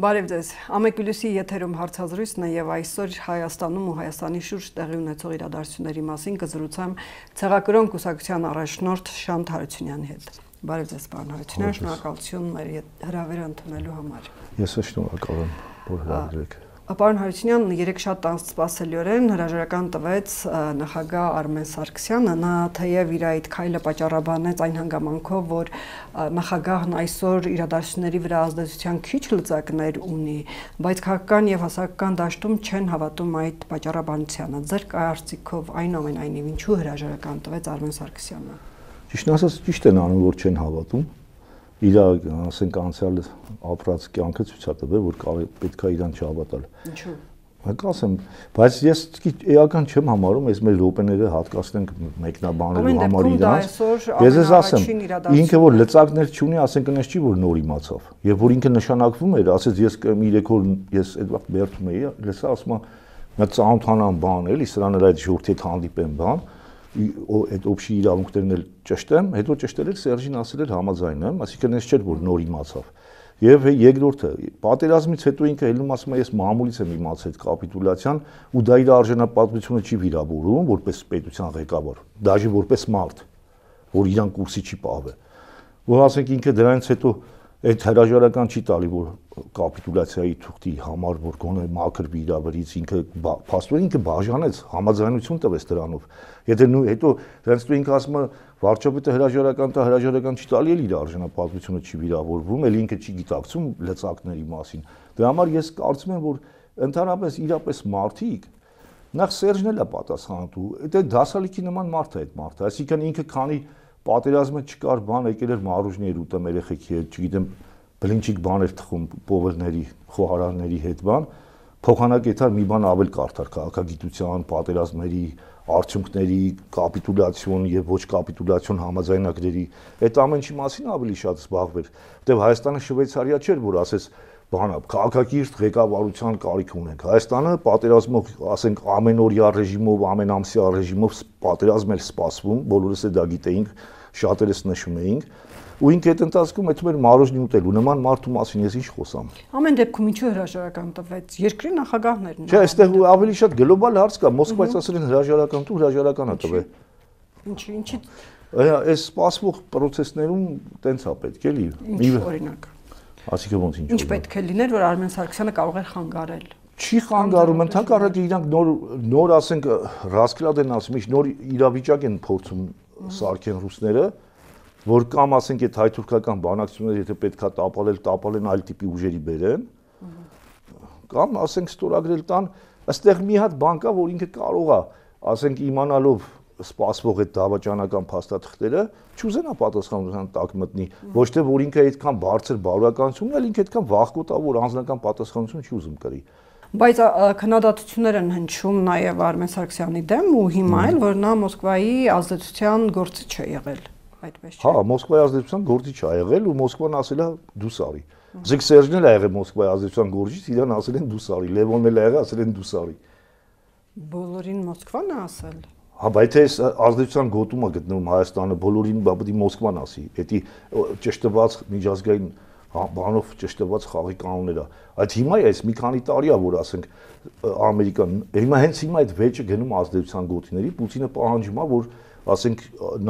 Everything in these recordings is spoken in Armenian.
Բարև ձեզ։ Ամեկուլիսի եթերում հարցազրույցն է եւ այսօր Հայաստանում ու Հայաստանի շուրջ տեղի ունեցող իրադարձությունների մասին կզրուցեմ ցեղակրոն կուսակցության առաջնորդ Շանթ Հարությունյանի հետ։ Բարև ձեզ, պարոն Հարությունյան, շնորհակալություն մեր հրավերը ընդունելու համար։ Ես շնորհակալ եմ, որ հրավիրեք։ Պարոն Հարությունյանն երեք շատ անսպասելիորեն հրաժարական տվեց նախագահ Արմեն Սարգսյանը, նա թեև իր այդ քայլը պատճառաբանեց այն հանգամանքով, որ նախագահն այսօր իրադարձությունների վրա ազդեցության քիչ լծակներ ունի, բայց քաղաքական եւ հասարակական դաշտում չեն հավատում այդ պատճառաբանությանը։ Ձեր կարծիքով այն ամենայնիվ ինչու հրաժարական տվեց Արմեն Սարգսյանը։ Ճիշտ ասած, ճիշտ են անում, որ չեն հավատում իր ասենք անցյալ ապրած կյանքը ցույց է տվել, որ պետքա իրան չհավատալ։ Ինչու՞։ Հակ ասեմ, բայց ես էական չեմ համարում, այս մեր ռոպեները հատկացնենք մեկնաբանելու համար իրանց։ Ես ես ասեմ, ինքը որ լծակներ չունի, ասենք այնպես չի որ նոր իմացավ։ Երբ որ ինքը նշանակվում էր, ասեց ես երեք օր ես այդ վաղ բերթում էի, լսա ասում նա ծանոթանան բան էլի, սրան էլ այդ ժողովրդի հետ հանդիպեմ բան, բան այդ օբշի իրավունքներն էլ ճշտեմ, հետո ճշտել էլ Սերժին ասել էր համաձայն եմ, ասիկան ես չէր որ նոր իմացավ։ Եվ երկրորդը, պատերազմից հետո ինքը ելնում ասում է ես մամուլից եմ իմացել կապիտուլյացիան ու դա իր արժանապատվությունը չի վիրավորում որպես պետության ղեկավար, դաժի որպես մարդ, որ իրան կուրսի չի պահվել։ Որ ասենք ինքը դրանից հետո այդ հրաժարական չի տալի որ կապիտուլյացիայի թուղթի համար որ գոնե մաքր վիրաբերից ինքը փաստորեն ինքը բաժանեց համաձայնություն տվեց դրանով եթե նույն հետո դրանից դու ինքը ասում վարչապետը հրաժարական տա հրաժարական չի տալի էլ իր արժանապատվությունը չի վիրավորվում էլ ինքը չի գիտակցում լծակների մասին դրա համար ես կարծում եմ որ ընդհանրապես իրապես մարդիկ նախ Սերժն էլ է պատասխանատու դա դասալիքի նման մարդ է այդ մարդը այսինքն ինքը քանի մարդ պատերազմը չկար, բան եկել էր մարուժներ ուտեմ երեխեքի հետ, չգիտեմ, բլինչիկ բաներ թխում պովերների, խոհարարների հետ բան, փոխանակեցար մի բան ավել կարդար քաղաքագիտության, պատերազմների, արդյունքների, կապիտուլյացիոն եւ ոչ կապիտուլյացիոն համաձայնագրերի այդ ամենի մասին ավելի շատ զբաղվեր, որտեղ Հայաստանը Շվեյցարիա չէր, որ ասես բանա, քաղաքագիրտ ղեկավարության կարիք ունենք։ Հայաստանը պատերազմով, ասենք, ամենօրյա ռեժիմով, ամենամսյա ռեժիմով պատերազմ էր սպասվում, բոլորս է դա գիտեինք շատերս նշում էինք, ու ինք այդ ընթացքում այդ մեր մարոժնին ուտել ու նման մարդու մասին ես ինչ խոսամ։ Ամեն դեպքում ինչու հրաժարական տվեց երկրի նախագահներն։ Չէ, այստեղ ավելի շատ գլոբալ հարց կա, Մոսկվայից ասել են հրաժարական տու, հրաժարականը տվել։ Ինչի, ինչի։ Այս սպասվող process-ներում տենց է պետք էլի։ Ինչ օրինակ։ Այսինքն ոնց ինչ։ Ինչ պետք է լիներ, որ Արմեն Սարգսյանը կարող էր խանգարել չի խանգարում, ընդհանրապես իրանք նոր նոր ասենք ռասկլադ են ասում, ինչ նոր իրավիճակ են փորձում սարքեն ռուսները, որ կամ ասենք այդ հայ-թուրքական բանակցությունները եթե պետքա տապալել, տապալեն այլ տիպի ուժերի բերեն, կամ ասենք ստորագրել տան, այստեղ մի հատ բան կա, որ ինքը կարող է, ասենք իմանալով սպասվող այդ դավաճանական փաստաթղթերը չուզենա պատասխանության տակ մտնի ոչ թե որ ինքը այդքան բարձր բարոյականություն, այլ ինքը այդքան վախկոտավոր անձնական պատասխանություն չի ուզում կրի բայց քննադատություններ են հնչում նաև Արմեն Սարգսյանի դեմ ու հիմա էլ որ նա Մոսկվայի ազդեցության գործի չէ եղել այդպես չէ։ Հա, Մոսկվայի ազդեցության գործի չա եղել ու Մոսկվան ասել է դու սարի։ Զիկ Սերժն էլ ա եղել Մոսկվայի ազդեցության գործից, իրան ասել են դու սարի, Լևոնն էլ ա եղել, ասել են դու սարի։ Բոլորին Մոսկվան է ասել։ Հա, բայց այս ազդեցության գոտումը գտնվում Հայաստանը բոլորին, բա պետք է Մոսկվան ասի։ Պետք է ճշտված միջազգային բանով ճշտված խաղի կանոնները։ Այդ հիմա է, այս մի քանի տարի է, որ ասենք Ամերիկան, հիմա հենց հիմա այդ վեճը գնում ազդեցության գոտիների, Պուտինը պահանջում է, որ ասենք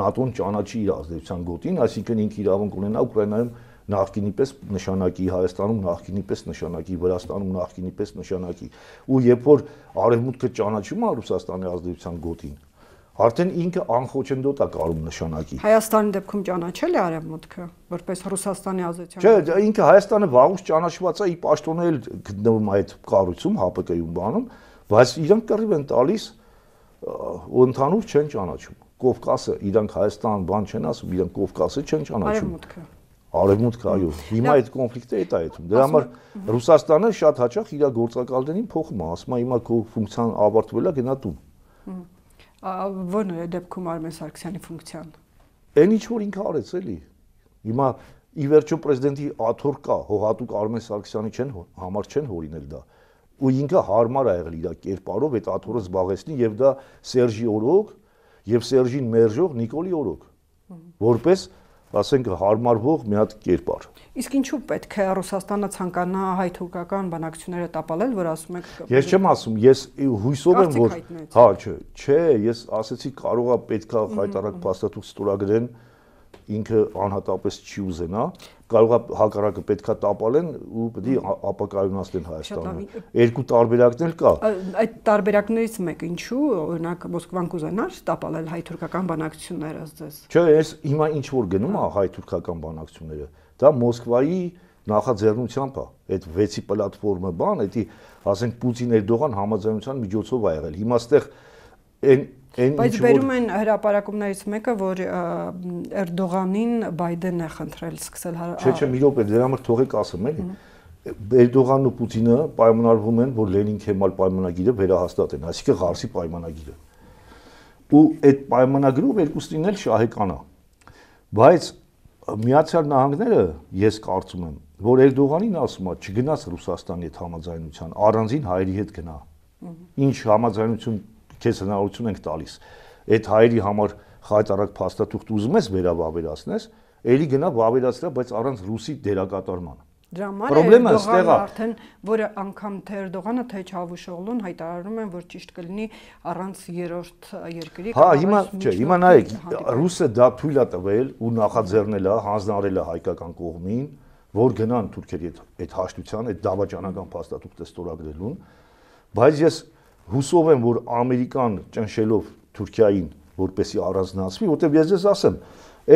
ՆԱՏՕ-ն ճանաչի իր ազդեցության գոտին, այսինքն ինքը իրավունք ունենա Ուկրաինայում նախկինի պես նշանակի Հայաստանում նախկինի պես նշանակի Վրաստանում նախկինի պես նշանակի ու երբ որ արևմուտքը ճանաչում է Ռուսաստանի ազդեցության գոտին արդեն ինքը անխոչնդոտ է կարող նշանակի։ Հայաստանի դեպքում ճանաչել է արևմուտքը որպես Ռուսաստանի ազատության։ Չէ, ինքը Հայաստանը վաղուց ճանաչված է, իր պաշտոնը էլ գտնվում այդ կառույցում ՀԱՊԿ-ում բանում, բայց իրանք կռիվ են տալիս ու ընդհանուր չեն ճանաչում։ Կովկասը իրանք Հայաստան բան չեն ասում, իրանք Կովկասը չեն ճանաչում։ Արևմուտքը Արևմուտքը, այո։ Հիմա այդ կոնֆլիկտը է այդում։ Դրա համար Ռուսաստանը շատ հաճախ իր գործակալներին փոխում է, ասում է հիմա քո ֆունկցիան ավարտվել է, գնա տուն ո՞րն է դեպքում Արմեն Սարգսյանի ֆունկցիան։ Էն ինչ որ ինքը արեց էլի։ Հիմա ի վերջո պրեզիդենտի աթոր կա, հողատուկ Արմեն Սարգսյանի չեն համար չեն հորինել դա։ Ու ինքը հարմար է եղել իր կերպարով այդ աթորը զբաղեցնի եւ դա Սերժի օրոք եւ Սերժին մերժող Նիկոլի օրոք։ Որպես mm -hmm ասենք հարմարվող մի հատ կերպար։ Իսկ ինչու պետք է Ռուսաստանը ցանկանա հայ-թուրքական բանակցությունները տապալել, որ ասում եք Ես չեմ ասում, ես հույսով եմ որ հա, չէ, չէ, ես ասեցի կարողա պետքա հայտարարակ փաստաթուղթ ստորագրեն, ինքը անհատապես չի ուզենա, կարող է հակառակը պետքա տապալեն ու պետք ապակայունացնեն Հայաստանը։ Երկու տարբերակն էլ կա։ Այդ տարբերակներից մեկը ինչու, օրինակ Մոսկվան կուզենար տապալել հայ-թուրքական բանակցությունները ասես։ Չէ, ես հիմա ինչ որ գնում է հայ-թուրքական բանակցությունները, դա Մոսկվայի նախաձեռնությամբ է այդ վեցի պլատֆորմը բան, դա ասենք Պուտին Էրդողան համաձայնության միջոցով ա եղել։ Հիմա ստեղ այն այն Բայց վերում են հրաապարակումներից մեկը, որ Էրդողանին Բայդենն է խնդրել սկսել հարա Չէ, չէ, մի րոպե, դրա համար թողեք ասեմ, էլի։ Էրդողանն ու Պուտինը պայմանավորվում են, որ Լենին-Քեմալ պայմանագիրը վերահաստատեն, այսինքն Ղարսի պայմանագիրը։ Ու այդ պայմանագրով երկուստին էլ շահեկան է։ Բայց Միացյալ Նահանգները, ես կարծում եմ, որ Էրդողանին ասում է, չգնաց Ռուսաստանի հետ համաձայնության, առանձին հայերի հետ գնա։ Ինչ համաձայնություն քեզ հնարավորություն ենք տալիս այդ հայերի համար խայտարակ փաստաթուղթ ուզում ես վերաբավերացնես էլի գնա վավերացրա բայց առանց ռուսի դերակատարման դրամար Պրոբլեմը ստեղ է արդեն որը անգամ թե Էրդողանը թե Չավուշօղլուն հայտարարում են որ ճիշտ կլինի առանց երրորդ երկրի Հա հիմա չէ հիմա նայեք ռուսը դա թույլ է տվել ու նախաձեռնել է հանձնարել է հայկական կողմին որ գնան թուրքերի այդ հաշտության այդ դավաճանական փաստաթուղթը ստորագրելուն բայց ես հուսով եմ, որ Ամերիկան ճնշելով Թուրքիային, որպեսի առանձնացվի, որտեղ ես ես ասեմ,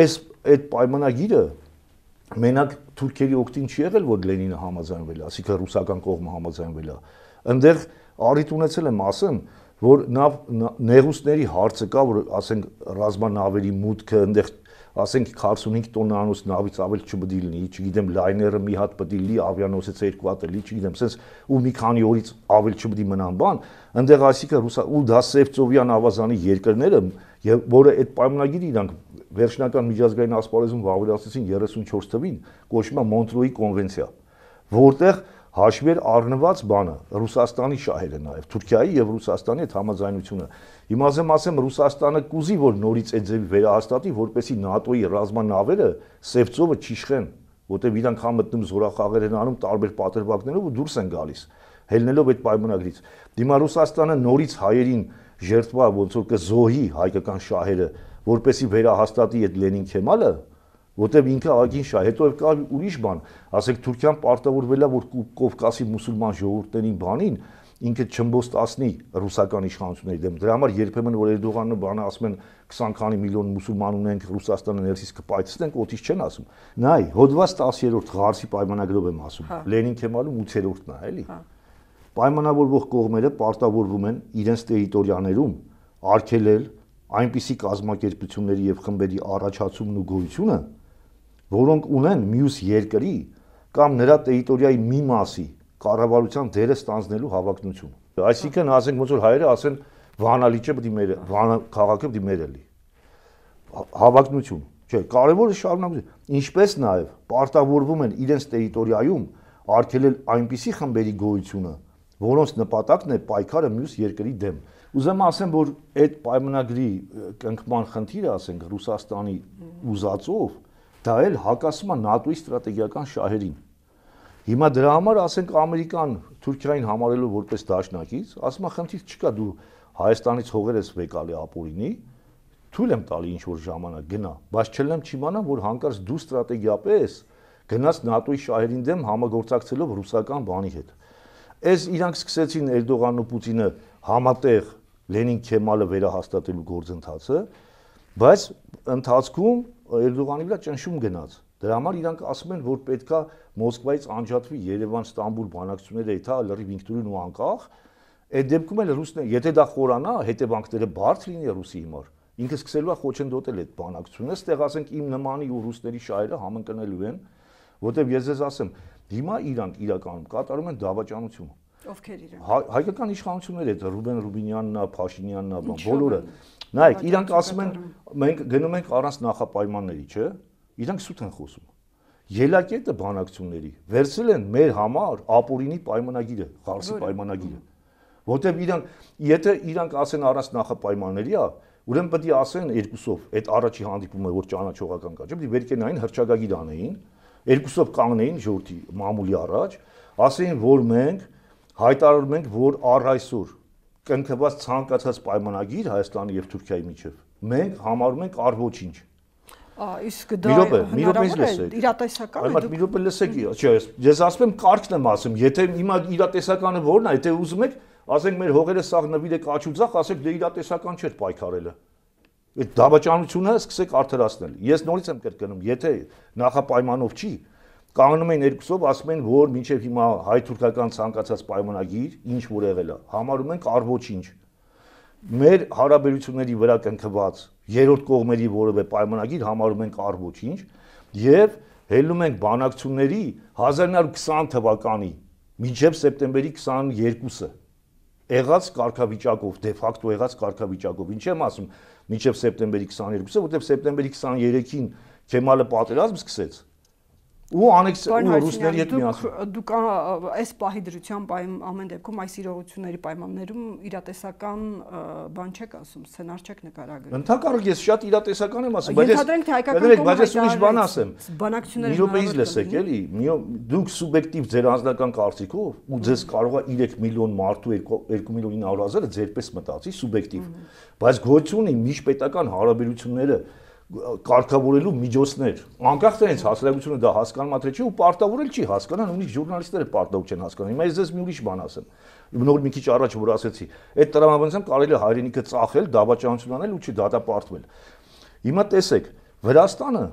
այս այդ պայմանագիրը մենակ թուրքերի օկտին չի եղել, որ Լենինը համաձայնվել է, ասիկա ռուսական կողմը համաձայնվել է։ Այնտեղ առիթ ունեցել եմ ասեմ, որ նա նեղուստների հարցը կա, որ ասենք ռազմանավերի մուտքը այնտեղ ասենք 45 տոննանոց նավից ավել չպետք լինի, չգիտեմ, լայները մի հատ պետք լինի, ավիանոսից երկու հատ լինի, չգիտեմ, սենց ու մի քանի օրից ավել չպետք մնան բան, այնտեղ այսիկա ռուսա ու դա Սևծովյան ավազանի երկրները, եւ որը այդ պայմանագիրը իրանք վերջնական միջազգային ասպարեզում վավերացրեցին 34 թվին, կոչվում է Մոնտրոյի կոնվենցիա, որտեղ հաշվի էր առնված բանը Ռուսաստանի շահերը նաև Թուրքիայի եւ Ռուսաստանի այդ համաձայնությունը հիմա ասեմ ասեմ Ռուսաստանը կուզի որ նորից այդ ձևի վերահաստատի որպեսի ՆԱՏՕ-ի ռազմանավերը Սևծովը չիշխեն որտեւ իրանք հա մտնում զորախաղեր են անում տարբեր պատերազմներով ու դուրս են գալիս հելնելով այդ պայմանագրից դիմա Ռուսաստանը նորից հայերին ժերտվա ոնց որ կզոհի հայկական շահերը որպեսի վերահաստատի այդ Լենին Քեմալը որտեվ ինքը ագին շա, հետո եւ կա ուրիշ բան, ասենք Թուրքիան պարտավորվել է որ Կովկասի մուսուլման ժողովուրդներին բանին ինքը չմբոստացնի ռուսական իշխանությունների դեմ։ Դրա համար երբեմն որ Էրդողանը բանը ասում են 20 քանի միլիոն մուսուլման ունենք Ռուսաստանը ներսից կպայծենք, օտից չեն ասում։ Նայ, հոդված 10-րդ Ղարսի պայմանագրով եմ ասում։ հա։ Լենին Քեմալում 8-րդն է, էլի։ հա։ Պայմանավորվող կողմերը պարտավորվում են իրենց տերիտորիաներում արգելել այնպիսի կազմակերպությունների եւ խմբերի առաջացումն ու գոյությունը, որոնք ունեն մյուս երկրի կամ նրա տերիտորիայի մի մասի կառավարության դերը ստանձնելու հավակնություն։ Այսինքն ասենք ոնց որ հայերը ասեն Վանալիճը պետք է մեր Վանա քաղաքը պետք է մեր էլի։ Հավակնություն։ Չէ, կարևորը շարունակություն։ Ինչպես նաև պարտավորվում են իրենց տերիտորիայում արգելել այնպիսի խմբերի գոյությունը, որոնց նպատակն է պայքարը մյուս երկրի դեմ։ Ուզեմ ասեմ, որ այդ պայմանագրի կնքման խնդիրը, ասենք, Ռուսաստանի ուզածով Դա էլ հակասում է ՆԱՏՕ-ի ստրատեգիական շահերին։ Հիմա դրա համար ասենք Ամերիկան Թուրքիային համարելու որպես դաշնակից, ասում է խնդիր չկա դու Հայաստանից հողեր ես վեկալի ապօրինի, թույլ եմ տալի ինչ որ ժամանակ գնա, բայց չլեմ չիմանամ, որ հանկարծ դու ստրատեգիապես գնաց ՆԱՏՕ-ի շահերին դեմ համագործակցելով ռուսական բանի հետ։ Այս իրանք սկսեցին Էրդողանն ու Պուտինը համատեղ Լենին Քեմալը վերահաստատելու գործընթացը, բայց ընթացքում Էրդողանի վրա ճնշում գնաց։ Դրա համար իրանք ասում են, որ պետքա Մոսկվայից անջատվի Երևան, Ստամբուլ բանակցությունները, եթե լրիվ ինքնուրույն ու անկախ, այդ դեպքում էլ ռուսները, եթե դա խորանա, հետևանքները բարձր լինի ռուսի համար, ինքը սկսելու է խոչընդոտել այդ բանակցությունը, ստեղ ասենք իմ նմանի ու ռուսների շահերը համընկնելու են, որտեվ ես ձեզ ասեմ, հիմա իրանք իրականում կատարում են դավաճանություն։ Ովքեր իրենք։ Հայկական իշխանությունները, այդ Ռուբեն Ռուբինյանն է, Փաշինյանն է, բոլորը Նայեք, իրանք ասում են մենք գնում ենք առանց նախապայմանների, չէ՞։ Իրանք սուտ են խոսում։ Ելակետը բանակցությունների վերցրել են մեր համար ապօրինի պայմանագիրը, խարսի պայմանագիրը։ Որտեւ իրանք, եթե իրանք ասեն առանց նախապայմանների, հա, ուրեմն պետք է ասեն երկուսով, այդ առաջի հանդիպումը որ ճանաչողական կա, չէ՞, պետք է վերկենային հրճագագիր անեին, երկուսով կանգնեին ժողովրդի մամուլի առաջ, ասեին, որ մենք հայտարարում ենք, որ առ այսօր կնքված ցանկացած պայմանագիր Հայաստանի եւ Թուրքիայի միջեւ մենք համարում ենք առ ոչինչ։ Իսկ դա հնարավոր է իրատեսական է։ Մի րոպե լսեք, չէ, ես ես ասում եմ կարճն եմ ասում, եթե հիմա իրատեսականը ո՞րն է, եթե ուզում եք, ասենք մեր հողերը սաղ նվիրեք աչուձախ, ասեք դե իրատեսական չէ պայքարելը։ Այդ դավաճանությունը սկսեք արդարացնել։ Ես նորից եմ կրկնում, եթե նախապայմանով չի, կանգնում են երկուսով, ասում են, որ մինչև հիմա հայ-թուրքական ցանկացած պայմանագիր ինչ որ եղել է, համարում են կար ոչինչ։ Մեր հարաբերությունների վրա կնքված երրորդ կողմերի որևէ պայմանագիր համարում են կար ոչինչ եւ հելնում ենք բանակցությունների 1920 թվականի մինչև սեպտեմբերի 22-ը եղած կարգավիճակով, դե ֆակտո եղած կարգավիճակով։ Ինչ եմ ասում, մինչև սեպտեմբերի 22-ը, որտեղ սեպտեմբերի 23-ին Քեմալը պատերազմ սկսեց, ու անեքս ու ռուսների հետ միասին։ Դուք այս պահի դրությամբ այն ամեն դեպքում այս իրողությունների պայմաններում իրատեսական բան չեք ասում, սցենար չեք նկարագրում։ Ընդհակառակ ես շատ իրատեսական եմ ասում, բայց ես Ենթադրենք թե հայկական կողմը բայց ես ուրիշ բան ասեմ։ Բանակցությունները Եվրոպայից լսեք, էլի, դուք սուբյեկտիվ ձեր անձնական կարծիքով ու ձեզ կարող է 3 միլիոն մարդու 2 միլիոն 900 հազարը ձերպես մտածի սուբյեկտիվ։ Բայց գոյություն ունի միջպետական հարաբերությունները կարգավորելու միջոցներ։ Անկախ դրանից հասարակությունը դա հասկանում է թե չի ու պարտավորել չի հասկանան, նույնիսկ ժուրնալիստները պարտավոր չեն հասկանում։ Հիմա ես ձեզ մի ուրիշ բան ասեմ։ Նոր մի քիչ առաջ որ ասեցի, այդ տրամաբանությամբ կարելի է հայրենիքը ծախել, դավաճանություն անել ու չի դատապարտվել։ Հիմա տեսեք, Վրաստանը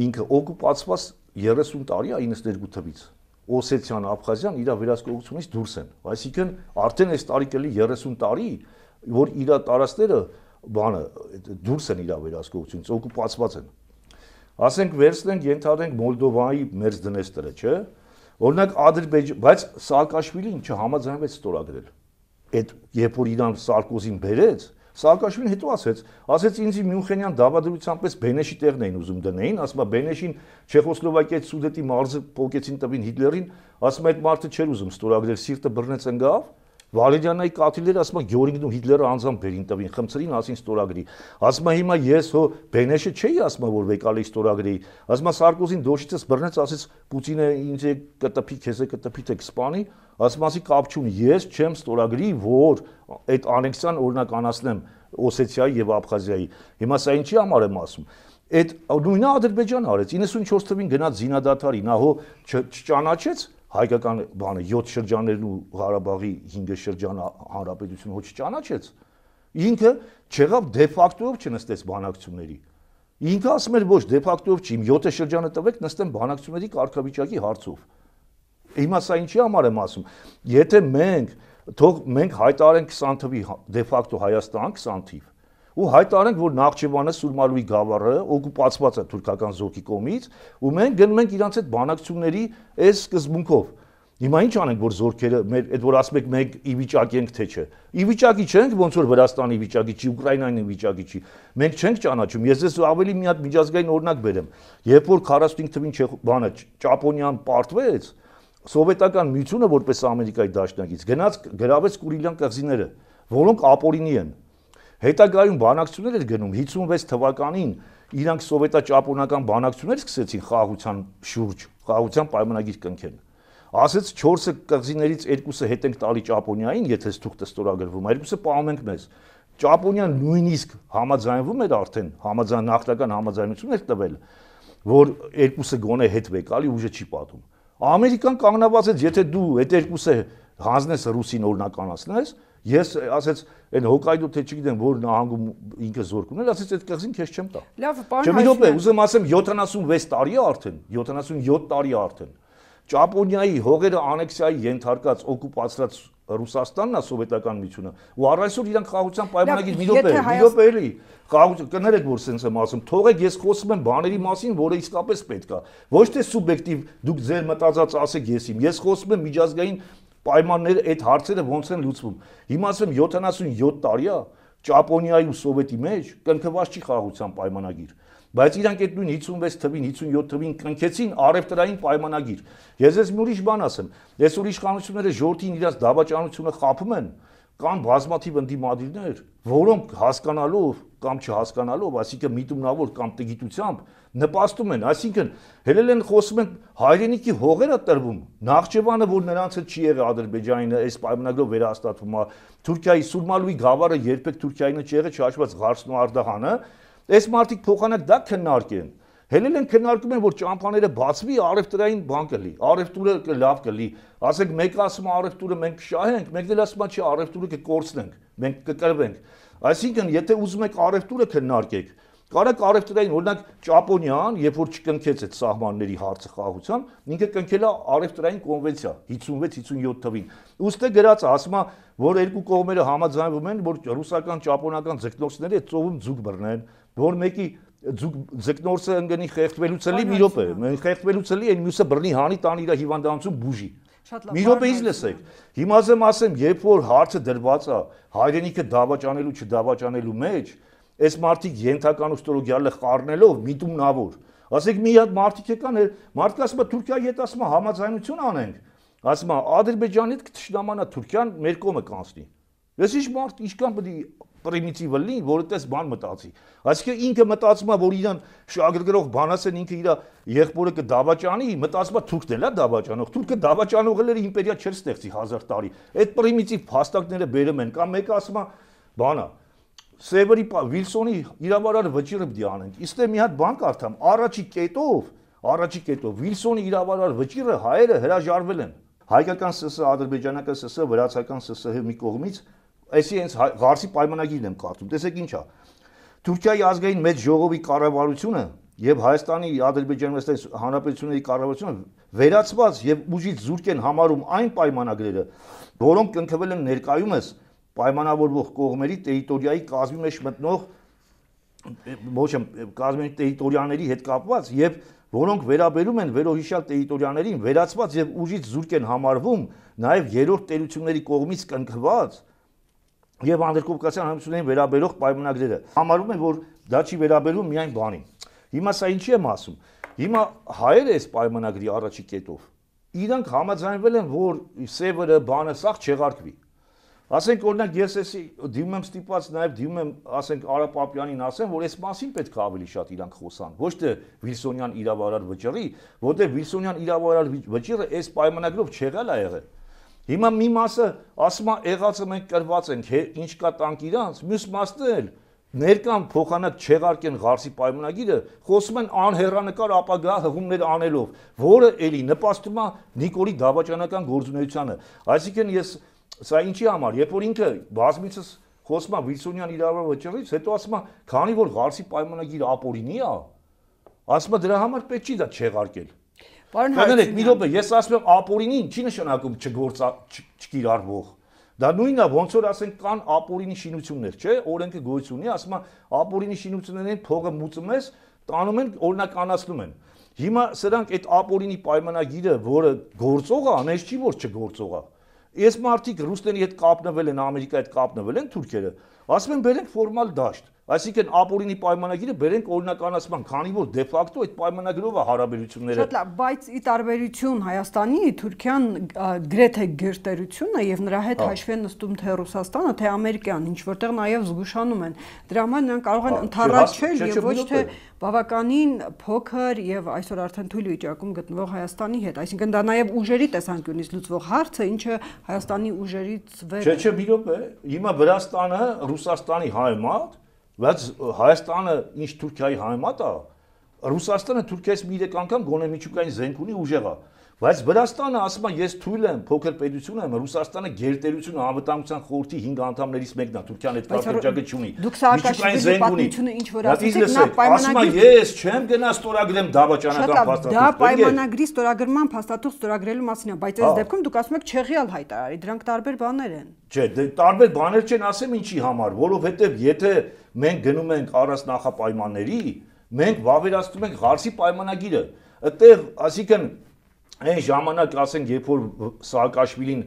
ինքը օկուպացված 30 տարի է 92 թվականից։ Օսեթիան, Աբխազիան իր վերահսկողությունից դուրս են։ Այսինքն արդեն այս տարի կլի 30 տարի, որ իր տարածքները բանը դուրս են իրա վերահսկողությունից, օկուպացված են։ Ասենք վերցնենք, ենթադրենք Մոլդովայի Մերձդնեստրը, չէ՞։ Օրինակ Ադրբեջան, բայց Սաակաշվիլին չհամաձայնվեց ստորագրել։ Այդ երբ որ Իրան Սարկոզին բերեց, Սաակաշվին հետո ասեց, ասեց ինձ Մյունխենյան դավադրության պես Բենեշի տեղն էին ուզում դնեին, ասում է Բենեշին Չեխոսլովակիայից Սուդետի մարզը փոկեցին տվին Հիտլերին, ասում է այդ մարդը չէր ուզում ստորագրել, սիրտը բռնեց ընկավ, Վալերյանայի կաթիլները ասում են Գյորինգն ու Հիտլերը անձամբ վերին տվին, խմծրին ասին ստորագրի։ Ասում է հիմա ես հո Բենեշը չէի ասում որ վեկալի ստորագրի։ Ասում է Սարկոզին դոշիցս բռնեց, ասեց Պուտինը ինձ է կտպի, քեզ է կտպի թե կսպանի։ Ասում ասի կապ չունի, ես չեմ ստորագրի, որ այդ անեքսիան օրնականացնեմ Օսեթիայի եւ Աբխազիայի։ Հիմա սա ինչի համար եմ ասում։ Այդ նույնը Ադրբեջանը արեց 94 թվին գնաց զինադատարի, նա հո չճանաչեց չ, չ, չ, չ, չ, չ, չ, չ, հայկական բանը 7 շրջաններն ու Ղարաբաղի 5 շրջանը հանրապետություն ոչ ճանաչեց, ինքը չեղավ դեֆակտոյով չնստեց բանակցությունների։ Ինքը ասում էր ոչ դեֆակտոյով չի, 7 շրջանը տվեք նստեն բանակցությունների կարգավիճակի հարցով։ Հիմա սա ինչի համար եմ ասում։ Եթե մենք թող մենք հայտարարենք 20 թվի դեֆակտո Հայաստան 20 թիվ, ու հայտարարենք, որ Նախճեվանը Սուրմալուի գավառը օկուպացված է թուրքական զորքի կողմից, ու մենք գնում ենք իրանց այդ բանակցությունների այս սկզբունքով։ Հիմա ինչ անենք, որ զորքերը մեր այդ որ ասում եք մենք ի վիճակի ենք թե չէ։ Ի վիճակի չենք, ոնց որ Վրաստանի վիճակի չի, Ուկրաինայի վիճակի չի։ Մենք չենք ճանաչում։ Ես ես ավելի մի հատ միջազգային օրինակ բերեմ։ Երբ որ 45 թվին չէ, բանը Ճապոնիան պարտվեց, սովետական միությունը որպես ամերիկայի դաշնակից գնաց գրավեց Կուրիլյան կղզիները, որոնք ապորինի են։ Հետագայում բանակցություններ էր գնում 56 թվականին իրանք սովետա-ճապոնական բանակցություններ սկսեցին խաղաղության շուրջ, խաղաղության պայմանագիր կնքեն։ Ասեց 4-ը կղզիներից երկուսը հետ ենք տալի Ճապոնիային, եթե ստուգտը ստորագրվում, երկուսը պահում ենք մեզ։ Ճապոնիան նույնիսկ համաձայնվում էր արդեն, համաձայն նախնական համաձայնություն էր տվել, որ երկուսը գոնե հետ վեկալի ուժը չի պատում։ Ամերիկան կանգնած է, եթե դու այդ երկուսը հանձնես ռուսին օրնականացնես, Ես ասեց այն Հոկայդո թե չգիտեմ որ նահանգում ինքը զորք ուներ, ասեց այդ կղզին քեզ չեմ տա։ Լավ, պարոն։ Չեմ իդոպե, ուզեմ ասեմ 76 տարի է արդեն, 77 տարի է արդեն։ Ճապոնիայի հողերը անեքսիայի ենթարկած օկուպացրած Ռուսաստանն է սովետական միությունը ու առ այսօր իրանք խաղաղության պայմանագիր միլոպ է միլոպ էլի խաղաղություն կներեք որ սենց եմ ասում թողեք ես խոսում եմ բաների մասին որը իսկապես պետք է ոչ թե սուբյեկտիվ դուք ձեր մտածած ասեք ես իմ ես խոսում եմ միջազգային պայմանները, այդ հարցերը ոնց են լուծվում։ Հիմա ասեմ 77 տարի է Ճապոնիայի ու Սովետի մեջ կնքված չի խաղաղության պայմանագիր, բայց իրանք այդ նույն 56 թվին, 57 թվին կնքեցին արևտրային պայմանագիր։ Ես ես մի ուրիշ բան ասեմ, ես որ իշխանությունները ժողովրդին իրաց դավաճանությունը խափում են, կան բազմաթիվ ընդդիմադիրներ, որոնք հասկանալով կամ չհասկանալով, այսինքն միտումնավոր կամ տգիտությամբ նպաստում են, այսինքն հելել են խոսում են հայրենիքի հողերը տրվում։ Նախճեվանը, որ նրանց հետ չի եղել Ադրբեջանինը, այս պայմանագրով վերահաստատվում է։ Թուրքիայի Սուրմալուի գավառը երբեք Թուրքիայինը չի եղել, չհաշված Ղարսն ու Արդահանը։ Այս մարդիկ փոխանակ դա քննարկեն։ Հելել են քննարկում են, որ ճամփաները բացվի, արևտրային բան կլի, արևտուրը լավ կլի։ Ասենք մեկը ասում է արևտուրը մենք շահենք, մեկն էլ ասում է չի արևտուրը կկորցնենք, մենք կկրվենք։ Այսինքն, եթե ուզում եք արևտուրը քննարկեք, Կարա կարևտրային, օրինակ Ճապոնիան, երբ որ չկնքեց այդ սահմանների հարցը խաղացան, ինքը կնքել է արևտրային կոնվենցիա 56-57 թվին։ Ոստե գրած է, ասում է, որ երկու կողմերը համաձայնվում են, որ ռուսական-ճապոնական ձգնորսները այդ ծովում ձուկ բռնեն, որ մեկի ձգնորսը ընկնի խեղդվելուց էլի մի րոպե, խեղդվելուց էլի այն մյուսը բռնի հանի տան իր հիվանդանոցում բուժի։ Մի րոպեից լսեք։ Հիմա ասեմ, երբ որ հարցը դրված է հայրենիքը դավաճանելու չդավաճանելու մեջ, Այս մարդիկ յենթական ուստորոգյալը խառնելով միտումնավոր։ Ասեք մի հատ մարդիկ եկան, մարդիկ ասում է Թուրքիայի հետ ասում է համաձայնություն անենք։ Ասում է Ադրբեջանի հետ կտշնամանա Թուրքիան մեր կողմը կանցնի։ Ես ինչ մարդ ինչքան պետք է պրիմիտիվ լինի, որ այդպես բան մտածի։ Այսինքն ինքը մտածում է, որ իրան շագրգրող բանասեն ինքը իր եղբորը կդավաճանի, մտածում է թուրքն էլա դավաճանող, թուրքը դավաճանողը լեր իմպերիա չեր ստեղծի 1000 տարի։ Այդ պրիմիտիվ փաստակները բերում են կամ մեկը ասում է, բանա, Սևերի Վիլսոնի իրավարարը վճիռը պիտի անեն։ Իսկ դե մի հատ բան կարդամ, առաջի կետով, առաջի կետով Վիլսոնի իրավարար վճիռը հայերը հրաժարվել են։ Հայկական ՍՍ, ադրբեջանական ՍՍ, վրացական ՍՍՀ մի կողմից, այսի հենց հա- Ղարսի պայմանագիրն եմ կարդում։ Տեսեք ինչա։ Թուրքիայի ազգային մեծ ժողովի կառավարությունը եւ Հայաստանի Ադրբեջանի վեստայս հանրապետությունների կառավարությունը վերացված եւ ուժից զուրկ են համարում այն պայմանագրերը, որոնք կնքվել են ներկայումս 19 պայմանավորվող կողմերի տերիտորիայի կազմի մեջ մտնող ոչ եմ կազմի տերիտորիաների հետ կապված եւ որոնք վերաբերում են վերոհիշյալ տերիտորիաներին վերացված եւ ուժից զուրկ են համարվում նաեւ երրորդ տերությունների կողմից կնքված եւ անդրկովկասյան հանրություններին վերաբերող պայմանագրերը համարվում են որ դա չի վերաբերում միայն բանին հիմա սա ինչի եմ ասում հիմա հայերը այս պայմանագրի առաջի կետով իրանք համաձայնվել են որ սևերը բանը սաղ չեղարկվի Ասենք օրինակ ես էսի դիմում եմ ստիպված նաև դիմում եմ ասենք Արա Պապյանին ասեմ, որ այս մասին պետք է ավելի շատ իրանք խոսան, ոչ թե Վիլսոնյան իրավարար վճռի, որտեղ Վիլսոնյան իրավարար վճիռը այս պայմանագրով չեղել է եղել։ Հիմա մի մասը ասում է եղածը մենք կրված ենք, ինչ կա տանք իրանց, մյուս մասն էլ ներկան փոխանակ չեղարկեն Ղարսի պայմանագիրը, խոսում են անհերանկար ապագա հղումներ անելով, որը ելի նպաստում է Նիկոլի դավաճանական գործունեությանը։ Այսինքն ես Սա ինչի համար, երբ որ ինքը բազմիցս խոսում է Վիլսոնյան իրավարար վճռից, հետո ասում է, քանի որ Ղարսի պայմանագիրը ապօրինի է, ասում է դրա համար պետք չի դա չեղարկել։ Պարոն Հարությունյան, մի րոպե, ես ասում եմ ապօրինին չի նշանակում չգործա չկիրառվող։ Դա նույնն է, ոնց որ ասենք կան ապօրինի շինություններ, չէ՞, օրենքը գոյություն ունի, ասում է ապօրինի շինություններին փողը մուծում ես, տանում են, օրնականացնում են։ Հիմա սրանք այդ ապօրինի պայմանագիրը, որը գործող է, անես չի որ չգործող է։ չգործ Ես մարդիկ Ռուսների հետ կապնվել են, Ամերիկայի հետ կապնվել են թուրքերը։ Ասում են, բերենք ֆորմալ դաշտ։ Այսինքն ապօրինի պայմանագիրը բերենք օրինականացման, քանի որ դե ֆակտո այդ պայմանագրով է հարաբերությունները։ Շատ լավ, բայց ի տարբերություն Հայաստանի, Թուրքիան գրեթե գերտերությունը եւ նրա հետ հա։ հաշվի նստում թե Ռուսաստանը, թե Ամերիկան, ինչ որտեղ նաև զգուշանում են։ Դրա համար նրանք կարող են հա, ընթառաջել եւ ոչ թե բավականին փոքր եւ այսօր արդեն թույլ վիճակում գտնվող Հայաստանի հետ։ Այսինքն դա նաև ուժերի տեսանկյունից լուծվող հարց է, ինչը Հայաստանի ուժերից վեր Չէ, չէ, մի րոպե։ Հիմա Վրաստանը Ռուսաստանի հայ մարդ Բայց Հայաստանը ինչ Թուրքիայի համեմատ է, Ռուսաստանը Թուրքիայից մի 3 անգամ գոնե միջուկային զենք ունի ուժեղ է։ ու Բայց Վրաստանը ասում է ես թույլ եմ, փոքր պետություն եմ, Ռուսաստանը գերտերություն անվտանգության խորհրդի 5 անդամներից մեկն է, Թուրքիան այդ հա, պատժակը չունի։ Միջուկային զենք ունի։ Ինչ որ ասեցիք, նա պայմանագրի ես չեմ գնա ստորագրեմ դավաճանական փաստաթուղթ։ Դա պայմանագրի ստորագրման փաստաթուղթ ստորագրելու մասին է, բայց այս դեպքում դուք ասում եք չեղյալ հայտարարի, դրանք տարբեր բաներ են։ Չէ, դե տարբեր բաներ չեն ասեմ ինչի համար, որովհետև եթե մենք գնում ենք առանց նախապայմանների, մենք վավերացնում ենք Ղարսի պայմանագիրը։ Այդտեղ, ասիկան այն ժամանակ ասենք երբ որ Սաակաշվիլին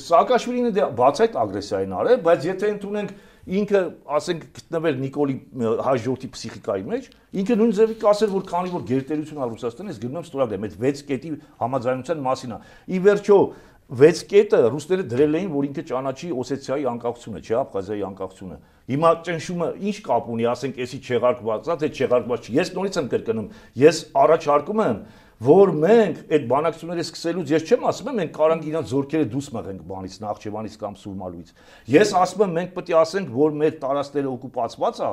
Սաակաշվիլին դե բացայտ ագրեսիային արել, բայց եթե ընդունենք ինքը ասենք գտնվել Նիկոլի հաջորդի ֆիզիկայի մեջ, ինքը նույն ձևի կասեր, որ քանի որ գերտերությունը Ռուսաստանից գնում ստորագրեմ, այդ 6 կետի համաձայնության մասին է։ Ի վերջո 6 կետը ռուսները դրել էին, որ ինքը ճանաչի Օսեցիայի անկախությունը, չէ, Աբխազիայի անկախությունը։ Հիմա ճնշումը ինչ կապ ունի, ասենք, էսի չեղարկվածա, թե չեղարկված չի։ Ես նորից եմ կրկնում, ես առաջարկում եմ, որ մենք այդ բանակցությունները սկսելուց ես չեմ ասում մենք կարանք իրանց զորքերը դուրս մղենք բանից Նախճեվանից կամ Սուրմալուից ես ասում եմ մենք պետք է ասենք որ մեր տարածքները օկուպացված է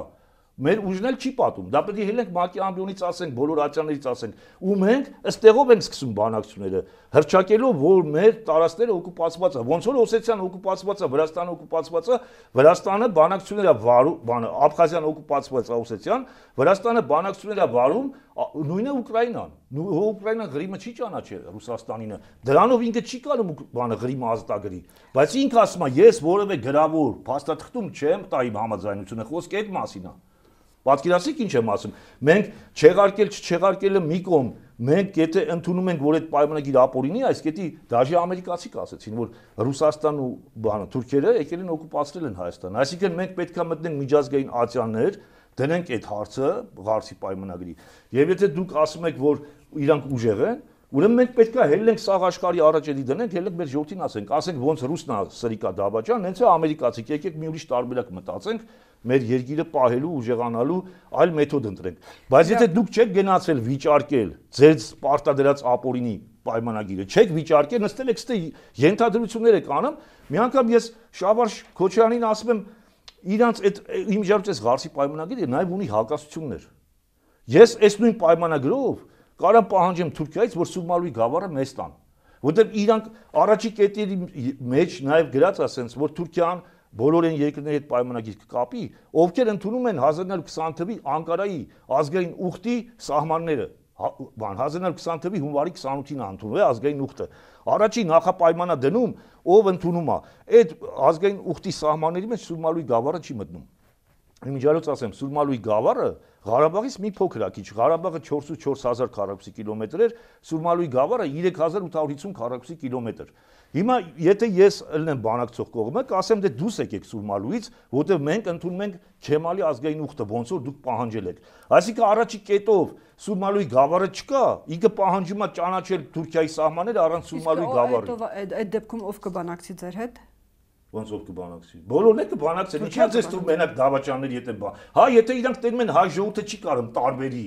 Մեր ուժն էլ չի պատում։ Դա պետք է հելենք մակի ամբիոնից ասենք, բոլոր ացաներից ասենք, ու մենք ըստեղով ենք սկսում բանակցությունները, հրճակելով, որ մեր տարածքները օկուպացված է, ոնց որ Օսեթիան օկուպացված է, Վրաստանը օկուպացված է, Վրաստանը բանակցություններ է վարում, բանը Աբխազիան օկուպացված է Օսեթիան, Վրաստանը բանակցություններ է վարում նույնը Ուկրաինան։ Ուկրաինան Ղրիմը չի ճանաչել Ռուսաստանին։ Դրանով ինքը չի կարող բանը Ղրիմը ազատագրի, բայց ինքը ասում է, ես որևէ գրավոր փաստաթղթում չեմ տա իմ համաձայնությունը, խոսքը այդ մասին է։ Պատկերացեք ինչ եմ ասում։ Մենք չեղարկել չչեղարկելը մի կողմ, մենք եթե ընդունում ենք, որ այդ պայմանագիր ապօրինի, այս կետի դաժի ամերիկացի կասեցին, որ Ռուսաստան ու բանը թուրքերը եկել են օկուպացրել են Հայաստանը։ Այսինքն մենք պետքա մտնենք միջազգային ացիաներ, դնենք այդ հարցը Ղարսի պայմանագրի։ Եվ եթե դուք ասում եք, որ իրանք ուժեղ են, Ուրեմն մենք պետք է հելնենք սաղ աշխարհի առաջ էլի դնենք, հելնենք մեր ժողովրդին ասենք, ասենք ոնց ռուսն է սրիկա դաբաճան, հենց է ամերիկացիք, եկեք մի ուրիշ տարբերակ մտածենք, մեր երկիրը պահելու, ուժեղանալու այլ մեթոդ ընտրենք։ Բայց եթե դուք չեք գնացել վիճարկել ձեր պարտադրած ապօրինի պայմանագիրը, չեք վիճարկել, նստել եք ստե ենթադրություններ եք անում, մի անգամ ես Շավարշ Քոչյանին ասում եմ, իրանց այդ իմ ժողովրդից Ղարսի պայմանագիրը նաև ունի հակասություններ։ Ես այս նույն պայմանագրով կարա պահանջեմ Թուրքիայից, որ Սումալուի գավառը մեզ տան։ Որտեւ իրանք առաջի կետերի մեջ նաև գրած է ասենց, որ Թուրքիան բոլոր այն երկրների հետ պայմանագիր կկապի, ովքեր ընդունում են 1920 թվականի Անկարայի ազգային ուխտի սահմանները հա, բան 1920 թվականի հունվարի 28-ին ընդունվել ազգային ուխտը։ Առաջի նախապայմանա դնում, ով ընդունում է, այդ ազգային ուխտի սահմանների մեջ Սոմալիի գավառը չի մտնում։ Միջալոց ասեմ, Սուրմալույի գավառը Ղարաբաղից մի փոքր է քիչ։ Ղարաբաղը 44000 քառակուսի կիլոմետր էր, Սուրմալույի գավառը 3850 քառակուսի կիլոմետր։ Հիմա եթե ես ելնեմ բանակցող կողմը, կասեմ դե դուս եկեք Սուրմալույից, որտեղ մենք ընդունում ենք Չեմալի ազգային ուխտը, ոնց որ դուք պահանջել եք։ Այսինքն առաջի կետով Սուրմալույի գավառը չկա, ինքը պահանջում է ճանաչել Թուրքիայի սահմանները առանց Սուրմալույի գավառի։ Իսկ այդ դեպքում ով կբանակցի ձեր հետ ոնց ով կբանակցի։ Բոլորն է կբանակցեն։ Ինչա ձեզ թվում մենակ դավաճաններ եթե բա։ Հա, եթե իրանք տերում են հայ ժողովուրդը չի կարող տարբերի,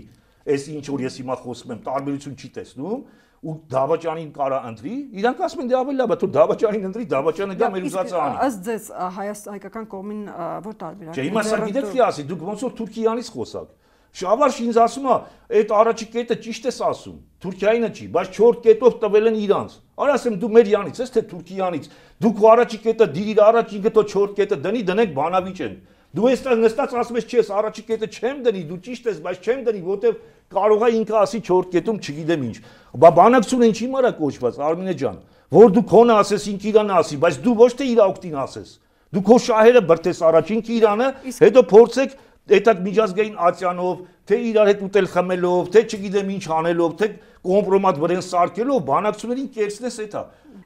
այս ինչ որ ես հիմա խոսում եմ, տարբերություն չի տեսնում ու դավաճանին կարա ընտրի, իրանք ասում են դե ավելի լավ է, թող դավաճանին ընտրի, դավաճանը գա մեր ուզածանի։ Ըստ ձեզ հայաստան հայկական կողմին որ տարբերակ։ Չէ, հիմա սա գիտեք τι ասի, դուք ոնց որ Թուրքիանից խոսակ։ Շավարշ ինձ ասում է, այդ առաջի կետը ճիշտ ես ասում, Թուրքիայինը չի, բայց 4 կետով տվել են իրանց։ Արա ասեմ դու մեր յանից ես թե Թուրքիյանից։ Դու քո առաջի կետը դիր իր առաջ ինքը թո 4 կետը դնի, դնենք բանավիճ են։ Դու էստեղ նստած ասում ես չես առաջի կետը չեմ դնի, դու ճիշտ ես, բայց չեմ դնի, որտեվ կարող է ինքը ասի 4 կետում չգիտեմ ինչ։ Բա բանակցությունը ինչի մարա կոչված Արմինե ջան, որ դու քոնը ասես, ինքը իրան ասի, բայց դու ոչ թե իր օկտին ասես։ Դու քո շահերը բրտես առաջ ինքը իրանը, հետո փորձեք այդ միջազգային ացիանով, թե իրար հետ ուտել խմելով, թե չգիտեմ ինչ անելով, թե կոմպրոմատ վրեն սարքելով բանակցություններին կերցնես էտա։